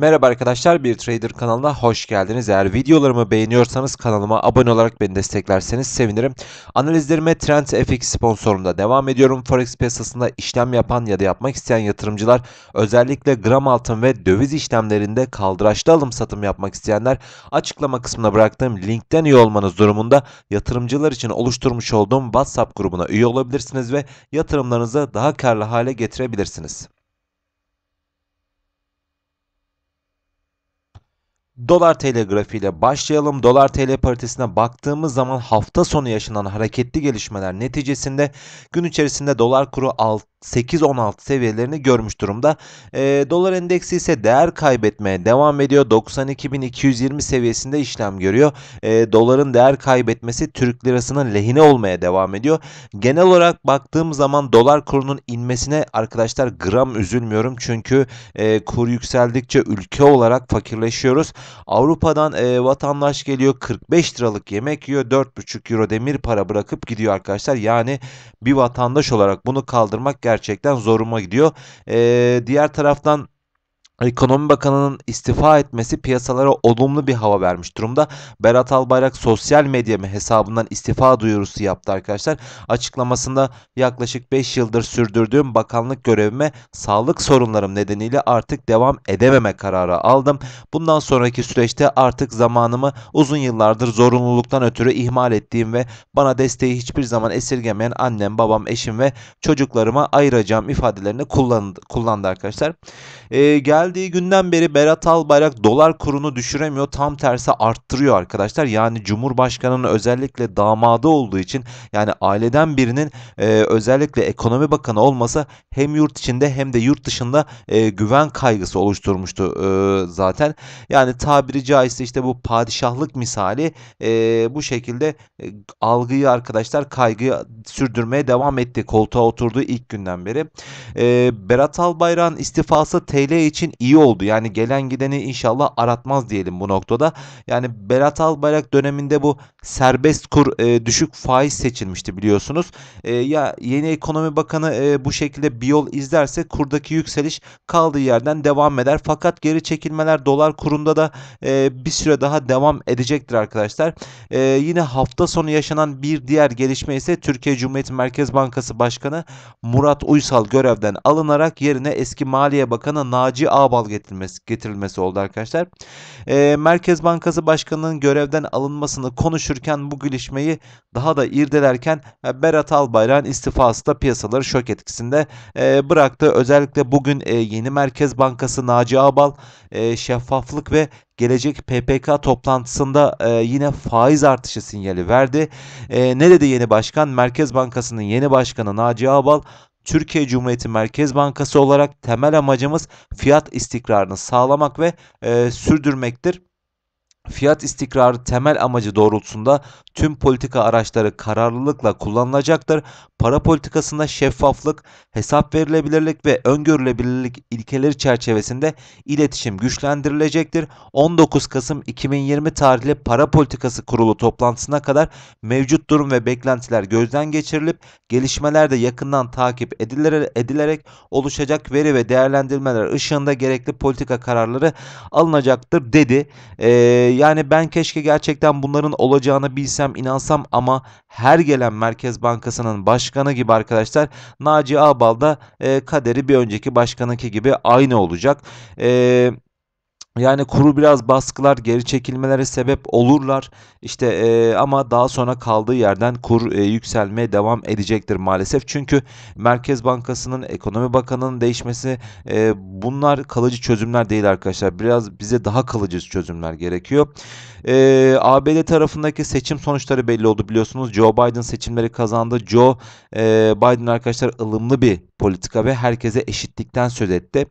Merhaba arkadaşlar, Bir Trader kanalına hoş geldiniz. Eğer videolarımı beğeniyorsanız kanalıma abone olarak beni desteklerseniz sevinirim. Analizlerime Trend FX sponsorumda devam ediyorum. Forex piyasasında işlem yapan ya da yapmak isteyen yatırımcılar, özellikle gram altın ve döviz işlemlerinde kaldıraçlı alım satım yapmak isteyenler, açıklama kısmına bıraktığım linkten üye olmanız durumunda yatırımcılar için oluşturmuş olduğum WhatsApp grubuna üye olabilirsiniz ve yatırımlarınızı daha karlı hale getirebilirsiniz. Dolar TL grafiğiyle başlayalım. Dolar TL paritesine baktığımız zaman hafta sonu yaşanan hareketli gelişmeler neticesinde gün içerisinde dolar kuru 8-16 seviyelerini görmüş durumda. E, dolar endeksi ise değer kaybetmeye devam ediyor. 92.220 seviyesinde işlem görüyor. E, doların değer kaybetmesi Türk lirasının lehine olmaya devam ediyor. Genel olarak baktığım zaman dolar kurunun inmesine arkadaşlar gram üzülmüyorum. Çünkü e, kur yükseldikçe ülke olarak fakirleşiyoruz. Avrupa'dan e, vatandaş geliyor 45 liralık yemek yiyor. 4.5 euro demir para bırakıp gidiyor arkadaşlar. Yani bir vatandaş olarak bunu kaldırmak gerçekten gerçekten zoruma gidiyor. E, diğer taraftan Ekonomi Bakanı'nın istifa etmesi piyasalara olumlu bir hava vermiş durumda. Berat Albayrak sosyal medya hesabından istifa duyurusu yaptı arkadaşlar. Açıklamasında yaklaşık 5 yıldır sürdürdüğüm bakanlık görevime sağlık sorunlarım nedeniyle artık devam edememe kararı aldım. Bundan sonraki süreçte artık zamanımı uzun yıllardır zorunluluktan ötürü ihmal ettiğim ve bana desteği hiçbir zaman esirgemeyen annem, babam, eşim ve çocuklarıma ayıracağım ifadelerini kullandı, kullandı arkadaşlar. Ee, gel geldiği günden beri Berat Albayrak dolar kurunu düşüremiyor. Tam tersi arttırıyor arkadaşlar. Yani Cumhurbaşkanı'nın özellikle damadı olduğu için yani aileden birinin e, özellikle ekonomi bakanı olması hem yurt içinde hem de yurt dışında e, güven kaygısı oluşturmuştu e, zaten. Yani tabiri caizse işte bu padişahlık misali e, bu şekilde e, algıyı arkadaşlar kaygıyı sürdürmeye devam etti. Koltuğa oturduğu ilk günden beri. E, Berat Albayrak'ın istifası TL için iyi oldu. Yani gelen gideni inşallah aratmaz diyelim bu noktada. Yani Berat Albayrak döneminde bu serbest kur e, düşük faiz seçilmişti biliyorsunuz. E, ya yeni ekonomi bakanı e, bu şekilde bir yol izlerse kurdaki yükseliş kaldığı yerden devam eder. Fakat geri çekilmeler dolar kurunda da e, bir süre daha devam edecektir arkadaşlar. E, yine hafta sonu yaşanan bir diğer gelişme ise Türkiye Cumhuriyeti Merkez Bankası Başkanı Murat Uysal görevden alınarak yerine eski Maliye Bakanı Naci Ağ ABAL getirilmesi, getirilmesi oldu arkadaşlar. E, Merkez Bankası Başkanı'nın görevden alınmasını konuşurken bu gelişmeyi daha da irdelerken e, Berat Albayrak'ın istifası da piyasaları şok etkisinde e, bıraktı. Özellikle bugün e, yeni Merkez Bankası Naci Abal e, şeffaflık ve gelecek PPK toplantısında e, yine faiz artışı sinyali verdi. E, ne dedi yeni başkan? Merkez Bankası'nın yeni başkanı Naci Abal Türkiye Cumhuriyeti Merkez Bankası olarak temel amacımız fiyat istikrarını sağlamak ve e, sürdürmektir fiyat istikrarı temel amacı doğrultusunda tüm politika araçları kararlılıkla kullanılacaktır. Para politikasında şeffaflık, hesap verilebilirlik ve öngörülebilirlik ilkeleri çerçevesinde iletişim güçlendirilecektir. 19 Kasım 2020 tarihli para politikası kurulu toplantısına kadar mevcut durum ve beklentiler gözden geçirilip gelişmeler de yakından takip edilerek, oluşacak veri ve değerlendirmeler ışığında gerekli politika kararları alınacaktır dedi. Ee, yani ben keşke gerçekten bunların olacağını bilsem inansam ama her gelen Merkez Bankası'nın başkanı gibi arkadaşlar Naci Ağbal da e, kaderi bir önceki başkanınki gibi aynı olacak. Eee yani kuru biraz baskılar, geri çekilmelere sebep olurlar. işte e, ama daha sonra kaldığı yerden kur e, yükselmeye devam edecektir maalesef. Çünkü Merkez Bankası'nın, Ekonomi Bakanı'nın değişmesi e, bunlar kalıcı çözümler değil arkadaşlar. Biraz bize daha kalıcı çözümler gerekiyor. E, ee, ABD tarafındaki seçim sonuçları belli oldu biliyorsunuz. Joe Biden seçimleri kazandı. Joe e, Biden arkadaşlar ılımlı bir politika ve herkese eşitlikten söz etti.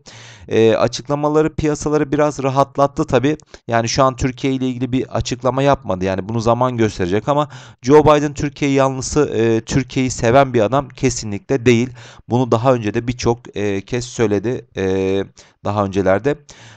E, açıklamaları piyasaları biraz rahatlattı tabi. Yani şu an Türkiye ile ilgili bir açıklama yapmadı. Yani bunu zaman gösterecek ama Joe Biden Türkiye yanlısı, e, Türkiye'yi seven bir adam kesinlikle değil. Bunu daha önce de birçok e, kez söyledi. E, daha öncelerde.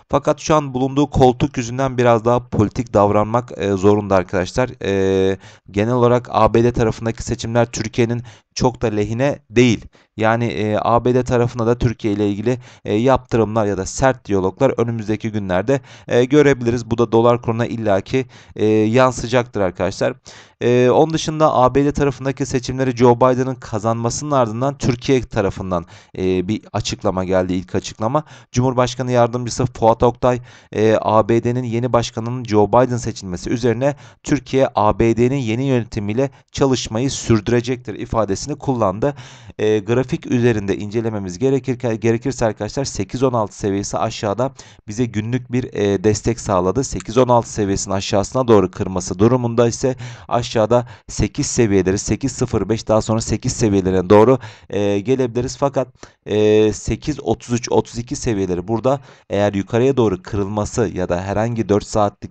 Fakat şu an bulunduğu koltuk yüzünden biraz daha politik davranmak e, zorunda arkadaşlar. E, genel olarak ABD tarafındaki seçimler Türkiye'nin çok da lehine değil. Yani e, ABD tarafına da Türkiye ile ilgili e, yaptırımlar ya da sert diyaloglar önümüzdeki günlerde e, görebiliriz. Bu da dolar kuruna illaki e, yansıyacaktır arkadaşlar. E, onun dışında ABD tarafındaki seçimleri Joe Biden'ın kazanmasının ardından Türkiye tarafından e, bir açıklama geldi ilk açıklama. Cumhurbaşkanı yardımcısı Fuat Oktay e, ABD'nin yeni başkanının Joe Biden seçilmesi üzerine Türkiye ABD'nin yeni yönetimiyle çalışmayı sürdürecektir ifadesi ifadesini kullandı. E, grafik üzerinde incelememiz gerekir, gerekirse arkadaşlar 8-16 seviyesi aşağıda bize günlük bir e, destek sağladı. 8-16 seviyesinin aşağısına doğru kırması durumunda ise aşağıda 8 seviyeleri 8.05 daha sonra 8 seviyelerine doğru e, gelebiliriz. Fakat e, 33 32 seviyeleri burada eğer yukarıya doğru kırılması ya da herhangi 4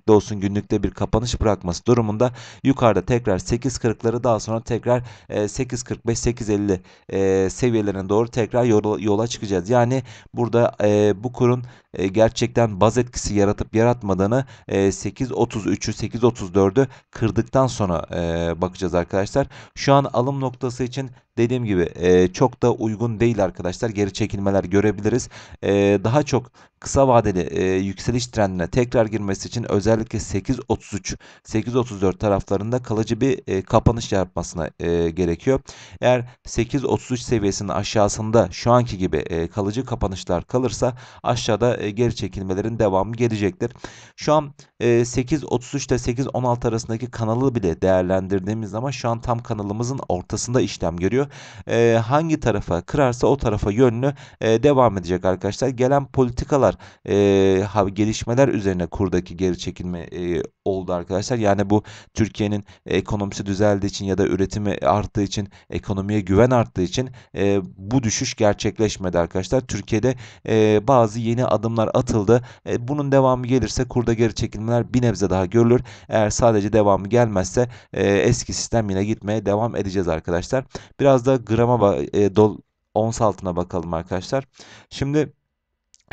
de olsun günlükte bir kapanış bırakması durumunda yukarıda tekrar 8 8.40'ları daha sonra tekrar e, 8.40 8.45-8.50 e, seviyelerine doğru tekrar yola, yola çıkacağız. Yani burada e, bu kurun e, gerçekten baz etkisi yaratıp yaratmadığını e, 8.33'ü 8.34'ü kırdıktan sonra e, bakacağız arkadaşlar. Şu an alım noktası için dediğim gibi e, çok da uygun değil arkadaşlar. Geri çekilmeler görebiliriz. E, daha çok kısa vadeli e, yükseliş trendine tekrar girmesi için özellikle 8.33 8.34 taraflarında kalıcı bir e, kapanış yapmasına e, gerekiyor. Eğer 8.33 seviyesinin aşağısında şu anki gibi e, kalıcı kapanışlar kalırsa aşağıda e, geri çekilmelerin devamı gelecektir. Şu an e, 8.33 ile 8.16 arasındaki kanalı bile değerlendirdiğimiz zaman şu an tam kanalımızın ortasında işlem görüyor çalışıyor. E, ee, hangi tarafa kırarsa o tarafa yönlü e, devam edecek arkadaşlar. Gelen politikalar e, gelişmeler üzerine kurdaki geri çekilme e, oldu arkadaşlar. Yani bu Türkiye'nin ekonomisi düzeldiği için ya da üretimi arttığı için ekonomiye güven arttığı için e, bu düşüş gerçekleşmedi arkadaşlar. Türkiye'de e, bazı yeni adımlar atıldı. E, bunun devamı gelirse kurda geri çekilmeler bir nebze daha görülür. Eğer sadece devamı gelmezse e, eski sistem yine gitmeye devam edeceğiz arkadaşlar. Biraz Biraz da grama e, dol, ons altına bakalım arkadaşlar. Şimdi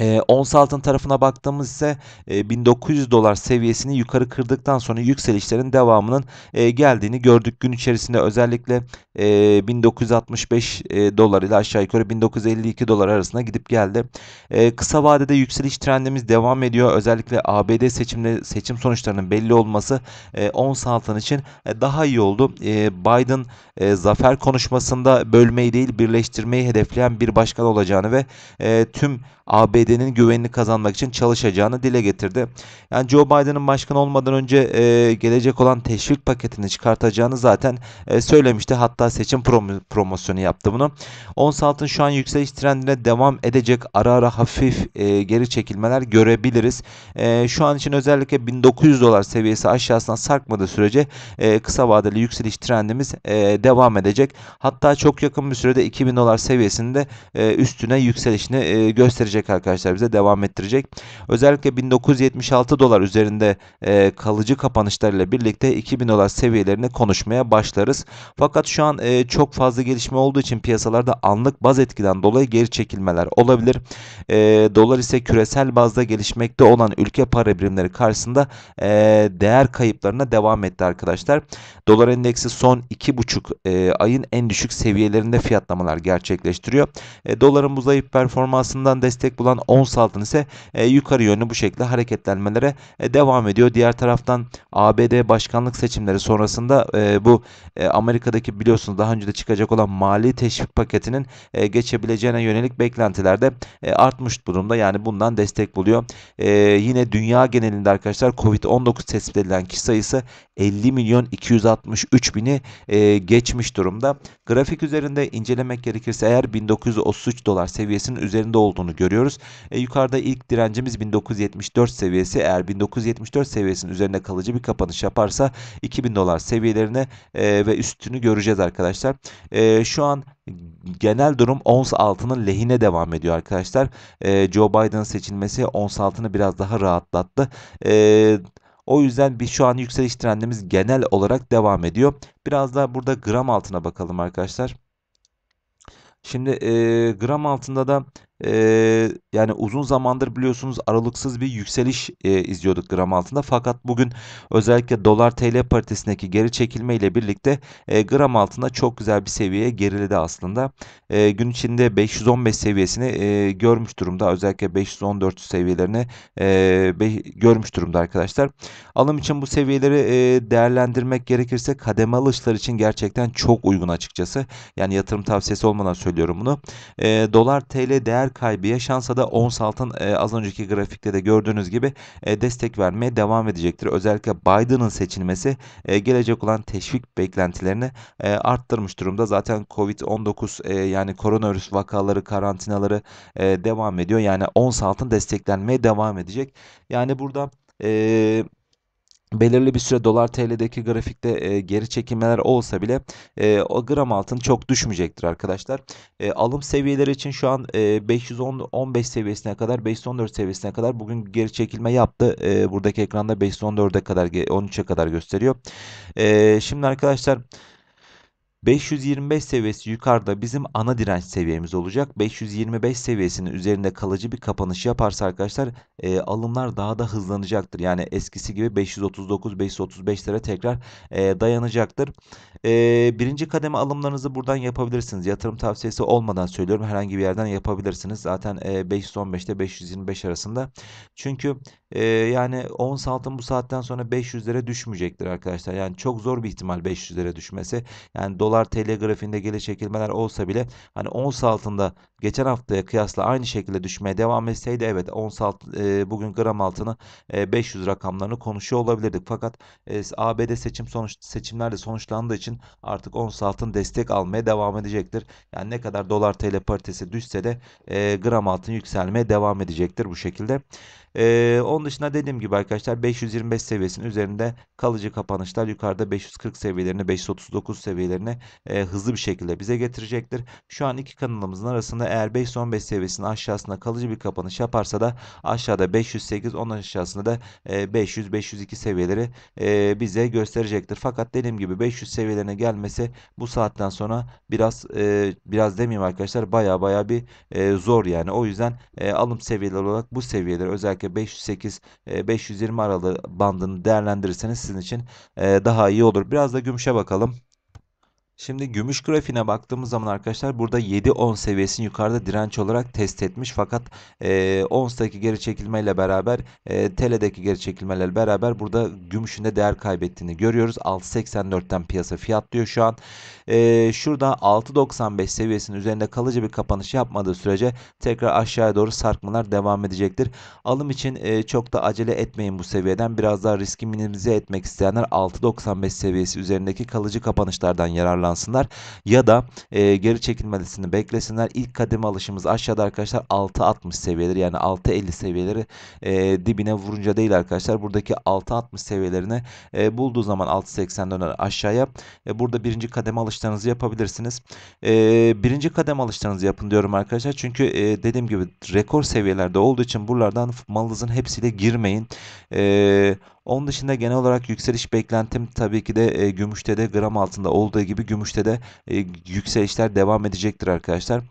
e, ons altın tarafına baktığımız ise e, 1900 dolar seviyesini yukarı kırdıktan sonra yükselişlerin devamının e, geldiğini gördük. Gün içerisinde özellikle e, 1965 e, dolar ile aşağı yukarı 1952 dolar arasında gidip geldi. E, kısa vadede yükseliş trendimiz devam ediyor. Özellikle ABD seçimde seçim sonuçlarının belli olması e, ons altın için e, daha iyi oldu. E, Biden e, zafer konuşmasında bölmeyi değil birleştirmeyi hedefleyen bir başkan olacağını ve e, tüm ABD ABD'nin güvenini kazanmak için çalışacağını dile getirdi. Yani Joe Biden'ın başkan olmadan önce e, gelecek olan teşvik paketini çıkartacağını zaten e, söylemişti. Hatta seçim prom- promosyonu yaptı bunu. Ons altın şu an yükseliş trendine devam edecek. Ara ara hafif e, geri çekilmeler görebiliriz. E, şu an için özellikle 1900 dolar seviyesi aşağısına sarkmadığı sürece e, kısa vadeli yükseliş trendimiz e, devam edecek. Hatta çok yakın bir sürede 2000 dolar seviyesinde e, üstüne yükselişini e, gösterecek arkadaşlar arkadaşlar bize devam ettirecek. Özellikle 1976 dolar üzerinde e, kalıcı kapanışlarıyla birlikte 2000 dolar seviyelerini konuşmaya başlarız. Fakat şu an e, çok fazla gelişme olduğu için piyasalarda anlık baz etkiden dolayı geri çekilmeler olabilir. E, dolar ise küresel bazda gelişmekte olan ülke para birimleri karşısında e, değer kayıplarına devam etti arkadaşlar. Dolar endeksi son 2,5 e, ayın en düşük seviyelerinde fiyatlamalar gerçekleştiriyor. E, doların bu zayıf performansından destek bulan olan ons altın ise e, yukarı yönlü bu şekilde hareketlenmelere e, devam ediyor. Diğer taraftan ABD başkanlık seçimleri sonrasında e, bu e, Amerika'daki biliyorsunuz daha önce de çıkacak olan mali teşvik paketinin e, geçebileceğine yönelik beklentilerde e, artmış durumda. Yani bundan destek buluyor. E, yine dünya genelinde arkadaşlar Covid-19 tespit edilen kişi sayısı 50 milyon 263 bini e, geçmiş durumda. Grafik üzerinde incelemek gerekirse eğer 1933 dolar seviyesinin üzerinde olduğunu görüyoruz. E, yukarıda ilk direncimiz 1974 seviyesi. Eğer 1974 seviyesinin üzerinde kalıcı bir kapanış yaparsa 2000 dolar seviyelerine e, ve üstünü göreceğiz arkadaşlar. E, şu an genel durum ons altının lehine devam ediyor arkadaşlar. E, Joe Biden seçilmesi ons altını biraz daha rahatlattı. Eee o yüzden bir şu an yükseliş trendimiz genel olarak devam ediyor. Biraz daha burada gram altına bakalım arkadaşlar. Şimdi e, gram altında da e, yani uzun zamandır biliyorsunuz aralıksız bir yükseliş e, izliyorduk gram altında. Fakat bugün özellikle dolar TL paritesindeki geri çekilme ile birlikte e, gram altında çok güzel bir seviyeye geriledi aslında. E, gün içinde 515 seviyesini e, görmüş durumda. Özellikle 514 seviyelerini e, be, görmüş durumda arkadaşlar. Alım için bu seviyeleri e, değerlendirmek gerekirse kademe alışlar için gerçekten çok uygun açıkçası. Yani yatırım tavsiyesi olmadan söylüyorum bunu. E, dolar TL değer değer kaybı yaşansa da ons altın e, az önceki grafikte de gördüğünüz gibi e, destek vermeye devam edecektir. Özellikle Biden'ın seçilmesi e, gelecek olan teşvik beklentilerini e, arttırmış durumda. Zaten Covid-19 e, yani koronavirüs vakaları, karantinaları e, devam ediyor. Yani ons altın desteklenmeye devam edecek. Yani burada eee belirli bir süre dolar TL'deki grafikte e, geri çekilmeler olsa bile e, o gram altın çok düşmeyecektir arkadaşlar. E, alım seviyeleri için şu an e, 510 15 seviyesine kadar 514 seviyesine kadar bugün geri çekilme yaptı. E, buradaki ekranda 514'e kadar 13'e kadar gösteriyor. E, şimdi arkadaşlar 525 seviyesi yukarıda bizim ana direnç seviyemiz olacak. 525 seviyesinin üzerinde kalıcı bir kapanış yaparsa arkadaşlar e, alımlar daha da hızlanacaktır. Yani eskisi gibi 539-535 lira tekrar e, dayanacaktır. E, birinci kademe alımlarınızı buradan yapabilirsiniz. Yatırım tavsiyesi olmadan söylüyorum. Herhangi bir yerden yapabilirsiniz. Zaten e, 515 ile 525 arasında. Çünkü e, yani ons altın bu saatten sonra 500 500'lere düşmeyecektir arkadaşlar. Yani çok zor bir ihtimal 500 500'lere düşmesi. Yani dolar TL grafiğinde geri çekilmeler olsa bile hani ons altında geçen haftaya kıyasla aynı şekilde düşmeye devam etseydi evet ons altın e, bugün gram altını e, 500 rakamlarını konuşuyor olabilirdik. Fakat e, ABD seçim sonuç seçimlerle sonuçlandığı için artık ons altın destek almaya devam edecektir. Yani ne kadar dolar TL paritesi düşse de e, gram altın yükselmeye devam edecektir bu şekilde. E, onun dışında dediğim gibi arkadaşlar 525 seviyesinin üzerinde kalıcı kapanışlar yukarıda 540 seviyelerini 539 seviyelerini e, hızlı bir şekilde bize getirecektir. Şu an iki kanalımızın arasında eğer 515 seviyesinin aşağısında kalıcı bir kapanış yaparsa da aşağıda 508 onun aşağısında da e, 500-502 seviyeleri e, bize gösterecektir. Fakat dediğim gibi 500 seviyelerine gelmesi bu saatten sonra biraz e, biraz demeyeyim arkadaşlar baya baya bir e, zor yani. O yüzden e, alım seviyeleri olarak bu seviyeleri özellikle 508 520 e, aralığı bandını değerlendirirseniz sizin için e, daha iyi olur. Biraz da gümüşe bakalım. Şimdi gümüş grafiğine baktığımız zaman arkadaşlar burada 7-10 seviyesini yukarıda direnç olarak test etmiş. Fakat e, ONS'daki geri çekilmeyle beraber e, TL'deki geri çekilmelerle beraber burada gümüşün de değer kaybettiğini görüyoruz. 6.84'ten piyasa fiyatlıyor şu an. E, şurada 6.95 seviyesinin üzerinde kalıcı bir kapanış yapmadığı sürece tekrar aşağıya doğru sarkmalar devam edecektir. Alım için e, çok da acele etmeyin bu seviyeden. Biraz daha riski minimize etmek isteyenler 6.95 seviyesi üzerindeki kalıcı kapanışlardan yararlanmalı hazırlansınlar ya da e, geri çekilmesini beklesinler. İlk kademe alışımız aşağıda arkadaşlar 6.60 seviyeleri yani 6.50 seviyeleri e, dibine vurunca değil arkadaşlar. Buradaki 6.60 seviyelerini e, bulduğu zaman 6.80 döner aşağıya. E, burada birinci kademe alışlarınızı yapabilirsiniz. E, birinci kademe alışlarınızı yapın diyorum arkadaşlar. Çünkü e, dediğim gibi rekor seviyelerde olduğu için buralardan malınızın hepsiyle girmeyin. Eee onun dışında genel olarak yükseliş beklentim tabii ki de e, gümüşte de gram altında olduğu gibi gümüşte de e, yükselişler devam edecektir arkadaşlar.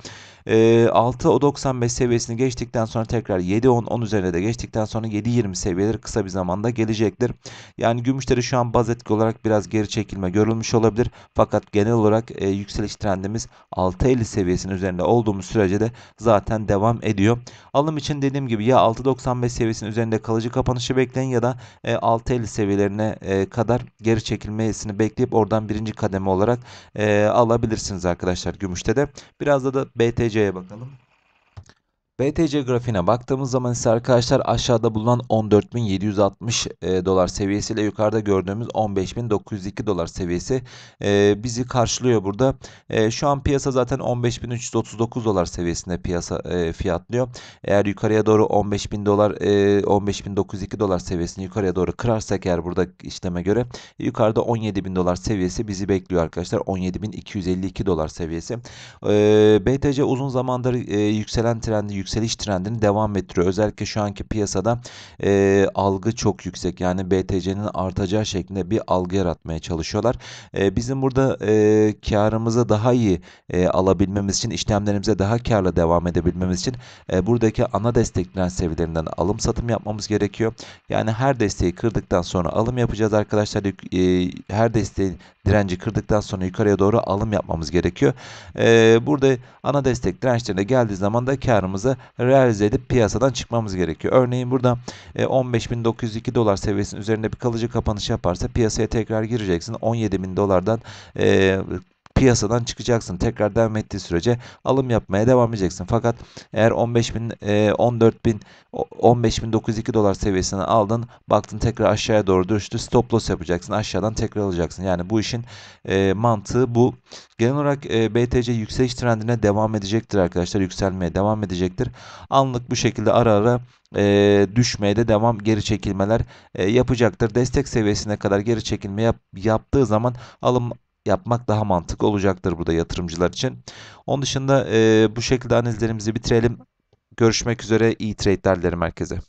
6.95 ee, seviyesini geçtikten sonra tekrar 7 10 10 üzerine de geçtikten sonra 7 20 seviyeleri kısa bir zamanda gelecektir. Yani gümüşleri şu an baz etki olarak biraz geri çekilme görülmüş olabilir. Fakat genel olarak e, yükseliş trendimiz 6.50 seviyesinin üzerinde olduğumuz sürece de zaten devam ediyor. Alım için dediğim gibi ya 6.95 seviyesinin üzerinde kalıcı kapanışı bekleyin ya da e, 6.50 seviyelerine e, kadar geri çekilmesini bekleyip oradan birinci kademe olarak e, alabilirsiniz arkadaşlar gümüşte de. Biraz da da BTC C'ye bakalım. BTC grafiğine baktığımız zaman ise arkadaşlar aşağıda bulunan 14.760 e, dolar seviyesiyle yukarıda gördüğümüz 15.902 dolar seviyesi e, bizi karşılıyor burada. E, şu an piyasa zaten 15.339 dolar seviyesinde piyasa fiyatlıyor. Eğer yukarıya doğru 15.000 dolar 15.902 dolar seviyesini yukarıya doğru kırarsak eğer burada işleme göre yukarıda 17.000 dolar seviyesi bizi bekliyor arkadaşlar. 17.252 dolar seviyesi. BTC uzun zamandır yükselen trendi yükseliş trendini devam ettiriyor. Özellikle şu anki piyasada e, algı çok yüksek. Yani BTC'nin artacağı şeklinde bir algı yaratmaya çalışıyorlar. E, bizim burada e, karımızı daha iyi e, alabilmemiz için, işlemlerimize daha karla devam edebilmemiz için e, buradaki ana destek direnç seviyelerinden alım satım yapmamız gerekiyor. Yani her desteği kırdıktan sonra alım yapacağız arkadaşlar. E, her desteği direnci kırdıktan sonra yukarıya doğru alım yapmamız gerekiyor. E, burada ana destek dirençlerine geldiği zaman da karımızı karlarımızı realize edip piyasadan çıkmamız gerekiyor. Örneğin burada 15.902 e, dolar seviyesinin üzerinde bir kalıcı kapanış yaparsa piyasaya tekrar gireceksin. 17.000 dolardan e, piyasadan çıkacaksın. Tekrar devam ettiği sürece alım yapmaya devam edeceksin. Fakat eğer 15 bin, e, 14 bin, 15 bin 902 dolar seviyesine aldın. Baktın tekrar aşağıya doğru düştü. Stop loss yapacaksın. Aşağıdan tekrar alacaksın. Yani bu işin e, mantığı bu. Genel olarak e, BTC yükseliş trendine devam edecektir arkadaşlar. Yükselmeye devam edecektir. Anlık bu şekilde ara ara e, düşmeye de devam geri çekilmeler e, yapacaktır. Destek seviyesine kadar geri çekilme yap, yaptığı zaman alım yapmak daha mantıklı olacaktır burada yatırımcılar için. Onun dışında e, bu şekilde analizlerimizi bitirelim. Görüşmek üzere iyi trade'ler dilerim herkese.